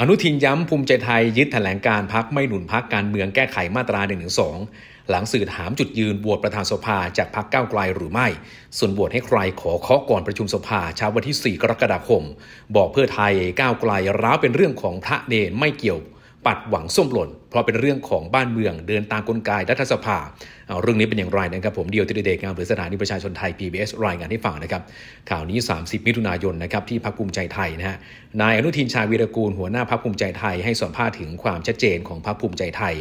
อนุทินย้ำภูมิใจไทยยึดแถลงการพักไม่หนุนพักการเมืองแก้ไขมาตรา1นึหลังสื่อถามจุดยืนบวชประธานสภาจากพักก้าวไกลหรือไม่ ส่วนบวชให้ใครขอเคาะก่อนประชุมสภาเช้าวันที่4กรกฎาคม บอกเพื่อไทยก้าวไกลร้าวเป็นเรื่องของพระเนนไม่เกี่ยว ปัดหวังส้มหล่นราะเป็นเรื่องของบ้านเมืองเดินตามกลไกรัฐสภา เรื่องนี้เป็นอย่างไรนะครับผมเดียวติเดกงามหรือสถานีประชาชนไทย PBS รายงานให้ฟังนะครับ ข่าวนี้ 30 มิถุนายนนะครับที่พรกภูมิใจไทยนะฮะ นายอนุทินชาญวีรกูลหัวหน้าพรกภูมิใจไทยให้สัมภาษณ์ถึงความชัดเจนของพรกภูมิใจไทย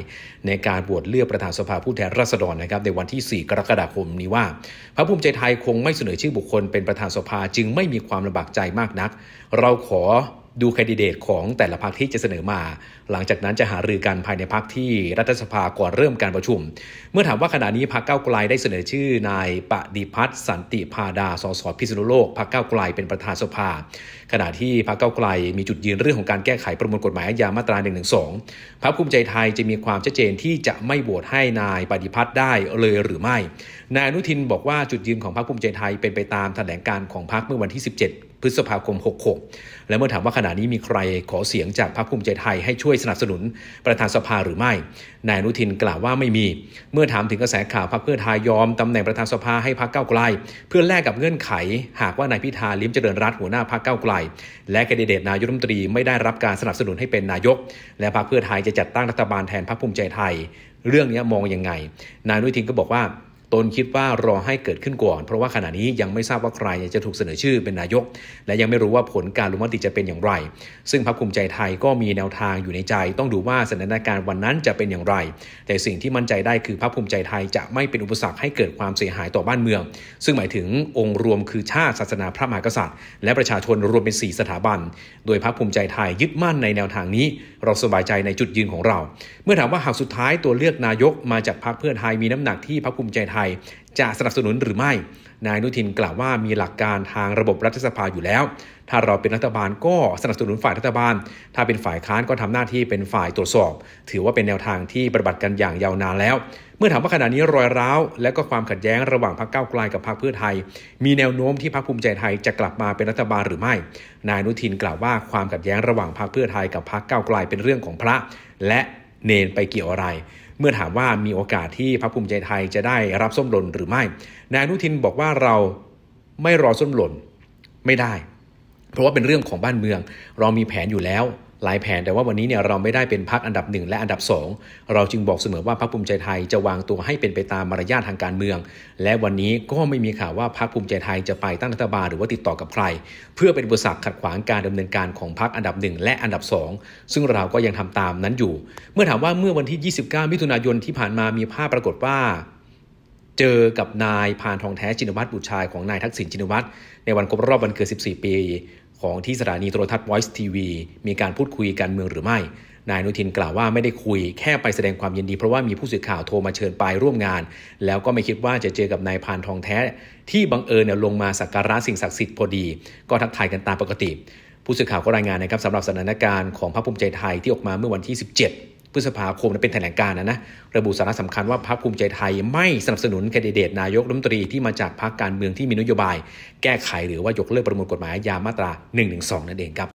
ในการบวชเลือกประธานสภาผู้แทนราษฎรนะครับ ในวันที่ 4 กรกฎาคมนี้ว่า พรกภูมิใจไทยคงไม่เสนอชื่อบุคคลเป็นประธานสภาจึงไม่มีความลำบากใจมากนัก เราขอดูคดิเดตของแต่ละพรรคที่จะเสนอมา หลังจากนั้นจะหารือกันภายในพรรคที่รัฐสภาก่อนเริ่มการประชุม เมื่อถามว่าขณะนี้พรรคก้าไกลได้เสนอชื่อนายปฏิพัฒน์สันติพาดา สสพิษณุโลกพรรคก้าไกลเป็นประธานสภา ขณะที่พรรคก้าไกลมีจุดยืนเรื่องของการแก้ไขประมวลกฎหมายอาญามาตรา1นึพรรคภูมิใจไทยจะมีความชัดเจนที่จะไม่โหวตให้นายปฏิพัฒน์ได้เลยหรือไม่ นายอนุทินบอกว่าจุดยืนของพรรคภูมิใจไทยเป็นไปตามแถลงการของพรรคเมื่อวันที่ 17พฤษภาคม66และเมื่อถามว่าขณะนี้มีใครขอเสียงจากพรรคภูมิใจไทยให้ช่วยสนับสนุนประธานสภาหรือไม่ นายอนุทินกล่าวว่าไม่มี เมื่อถามถึงกระแสข่าวพรรคเพื่อไทยยอมตำแหน่งประธานสภาให้พรรคเก้าไกลเพื่อแลกกับเงื่อนไข หากว่านายพิธาลิ้มเจริญรัตหัวหน้าพรรคเก้าไกล และแคนดิเดตนายกรัฐมนตรีไม่ได้รับการสนับสนุนให้เป็นนายก และพรรคเพื่อไทยจะจัดตั้งรัฐบาลแทนพรรคภูมิใจไทย เรื่องนี้มองยังไง นายอนุทินก็บอกว่าตนคิดว่ารอให้เกิดขึ้นก่อน เพราะว่าขณะนี้ยังไม่ทราบว่าใครจะถูกเสนอชื่อเป็นนายก และยังไม่รู้ว่าผลการลงมติจะเป็นอย่างไร ซึ่งพรรคภูมิใจไทยก็มีแนวทางอยู่ในใจ ต้องดูว่าสถานการณ์วันนั้นจะเป็นอย่างไร แต่สิ่งที่มั่นใจได้คือพรรคภูมิใจไทยจะไม่เป็นอุปสรรคให้เกิดความเสียหายต่อบ้านเมือง ซึ่งหมายถึงองค์รวมคือชาติศาสนาพระมหากษัตริย์ และประชาชนรวมเป็น 4 สถาบัน โดยพรรคภูมิใจไทยยึดมั่นในแนวทางนี้ เราสบายใจในจุดยืนของเรา เมื่อถามว่าหากสุดท้ายตัวเลือกนายกมาจากพรรคเพื่อไทยมีน้ำหนักที่พรรคภูมิใจไททยจะสนับสนุนหรือไม่ นายนุทินกล่าวว่ามีหลักการทางระบบรัฐสภาอยู่แล้ว ถ้าเราเป็นรัฐบาลก็สนับสนุนฝ่ายรัฐบาล ถ้าเป็นฝ่ายค้านก็ทำหน้าที่เป็นฝ่ายตรวจสอบ ถือว่าเป็นแนวทางที่ปฏิบัติกันอย่างยาวนานแล้ว เมื่อถามว่าขณะนี้รอยร้าวและก็ความขัดแย้งระหว่างพรรคก้าวไกลกับพรรคเพื่อไทย มีแนวโน้มที่พรรคภูมิใจไทยจะกลับมาเป็นรัฐบาลหรือไม่ นายนุทินกล่าวว่าความขัดแย้งระหว่างพรรคเพื่อไทยกับพรรคก้าวไกลเป็นเรื่องของพระ และเนนไปเกี่ยวอะไรเมื่อถามว่ามีโอกาสที่พรรคภูมิใจไทยจะได้รับส้มหล่นหรือไม่ นายอนุทินบอกว่าเราไม่รอส้มหล่น ไม่ได้ เพราะว่าเป็นเรื่องของบ้านเมือง เรามีแผนอยู่แล้วหลายแผนแต่ว่าวันนี้เนี่ยเราไม่ได้เป็นพักอันดับหนึ่งและอันดับ2เราจึงบอกเสมอว่าพักภูมิใจไทยจะวางตัวให้เป็นไปตามมารยาททางการเมือง และวันนี้ก็ไม่มีข่าวว่าพักภูมิใจไทยจะไปตั้งรัฐบาลหรือว่าติดต่อกับใคร เพื่อเป็นบุษัรขัดขวางการดำเนินการของพักอันดับหนึ่งและอันดับ2ซึ่งเราก็ยังทำตามนั้นอยู่ เมื่อถามว่าเมื่อวันที่29มิถุนายนที่ผ่านมามีภาพปรากฏว่า เจอกับนายพานทองแท้จินวัตรบุตรชายของนายทักษิณจินวัตรในวันครบรอบวันเกิด14 ปีของที่สถานีโทรทัศน์ Voice TV มีการพูดคุยการเมืองหรือไม่ นายนุทินกล่าวว่าไม่ได้คุยแค่ไปแสดงความยินดีเพราะว่ามีผู้สื่อข่าวโทรมาเชิญไปร่วมงาน แล้วก็ไม่คิดว่าจะเจอกับนายพานทองแท้ ที่บังเอิญเนี่ยลงมาสักการะสิ่งศักดิ์สิทธิ์พอดี ก็ทักทายกันตามปกติ ผู้สื่อข่าวก็รายงานนะครับสำหรับสถานการณ์ของพรรคภูมิใจไทยที่ออกมาเมื่อวันที่ 17พฤษภาคมเป็นแถลงการนะนะระบุสาระสำคัญว่าพรรคภูมิใจไทยไม่สนับสนุนแคนดิเดตนายกรัฐมนตรีที่มาจากพรรคการเมืองที่มีนโยบาย แก้ไขหรือว่ายกเลิกประมวลกฎหมายยามาตรา1นึนั่นเองครับ